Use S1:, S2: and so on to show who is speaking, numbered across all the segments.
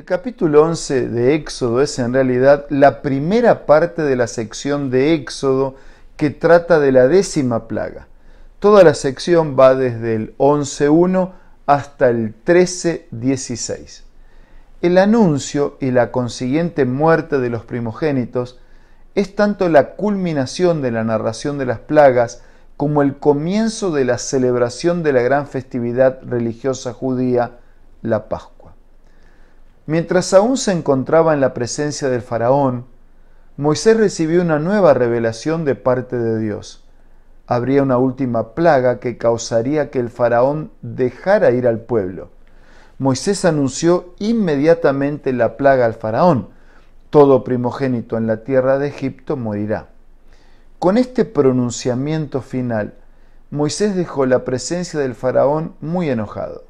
S1: El capítulo 11 de Éxodo es en realidad la primera parte de la sección de Éxodo que trata de la décima plaga. Toda la sección va desde el 11.1 hasta el 13.16. El anuncio y la consiguiente muerte de los primogénitos es tanto la culminación de la narración de las plagas como el comienzo de la celebración de la gran festividad religiosa judía, la Pascua. Mientras aún se encontraba en la presencia del faraón, Moisés recibió una nueva revelación de parte de Dios. Habría una última plaga que causaría que el faraón dejara ir al pueblo. Moisés anunció inmediatamente la plaga al faraón. Todo primogénito en la tierra de Egipto morirá. Con este pronunciamiento final, Moisés dejó la presencia del faraón muy enojado.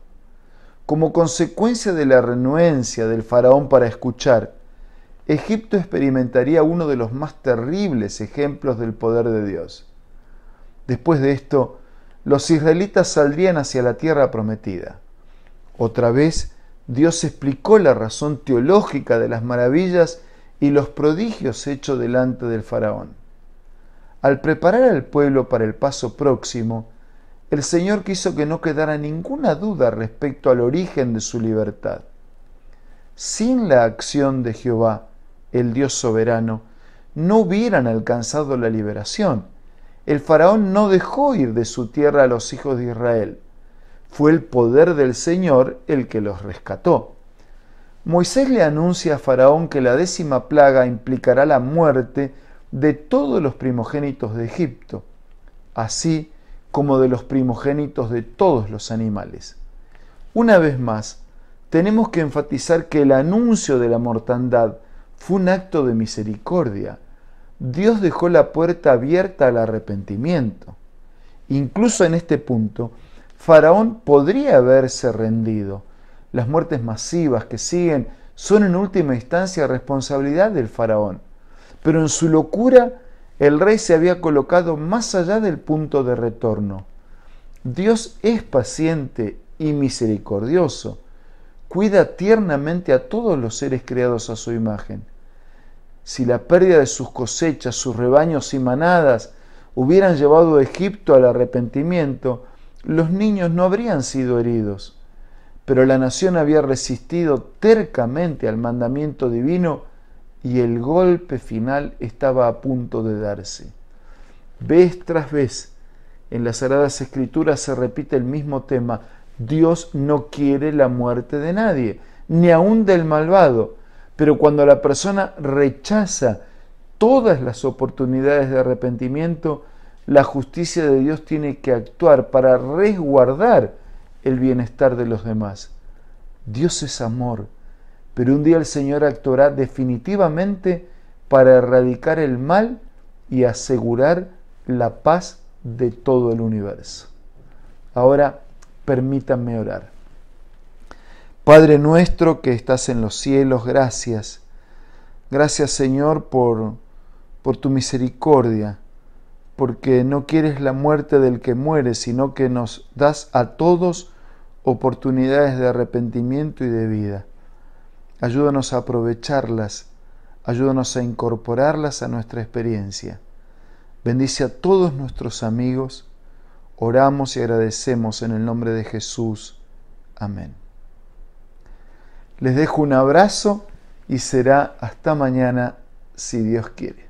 S1: Como consecuencia de la renuencia del faraón para escuchar, Egipto experimentaría uno de los más terribles ejemplos del poder de Dios. Después de esto, los israelitas saldrían hacia la tierra prometida. Otra vez, Dios explicó la razón teológica de las maravillas y los prodigios hechos delante del faraón. Al preparar al pueblo para el paso próximo, el Señor quiso que no quedara ninguna duda respecto al origen de su libertad. Sin la acción de Jehová, el Dios soberano, no hubieran alcanzado la liberación. El faraón no dejó ir de su tierra a los hijos de Israel. Fue el poder del Señor el que los rescató. Moisés le anuncia a Faraón que la décima plaga implicará la muerte de todos los primogénitos de Egipto. Así, como de los primogénitos de todos los animales. Una vez más, tenemos que enfatizar que el anuncio de la mortandad fue un acto de misericordia. Dios dejó la puerta abierta al arrepentimiento. Incluso en este punto, Faraón podría haberse rendido. Las muertes masivas que siguen son en última instancia responsabilidad del faraón, pero en su locura el rey se había colocado más allá del punto de retorno. Dios es paciente y misericordioso. Cuida tiernamente a todos los seres creados a su imagen. Si la pérdida de sus cosechas, sus rebaños y manadas hubieran llevado a Egipto al arrepentimiento, los niños no habrían sido heridos. Pero la nación había resistido tercamente al mandamiento divino y el golpe final estaba a punto de darse. Vez tras vez, en las Sagradas Escrituras se repite el mismo tema, Dios no quiere la muerte de nadie, ni aun del malvado, pero cuando la persona rechaza todas las oportunidades de arrepentimiento, la justicia de Dios tiene que actuar para resguardar el bienestar de los demás. Dios es amor pero un día el Señor actuará definitivamente para erradicar el mal y asegurar la paz de todo el universo. Ahora permítanme orar. Padre nuestro que estás en los cielos, gracias. Gracias Señor por, por tu misericordia, porque no quieres la muerte del que muere, sino que nos das a todos oportunidades de arrepentimiento y de vida. Ayúdanos a aprovecharlas, ayúdanos a incorporarlas a nuestra experiencia. Bendice a todos nuestros amigos. Oramos y agradecemos en el nombre de Jesús. Amén. Les dejo un abrazo y será hasta mañana si Dios quiere.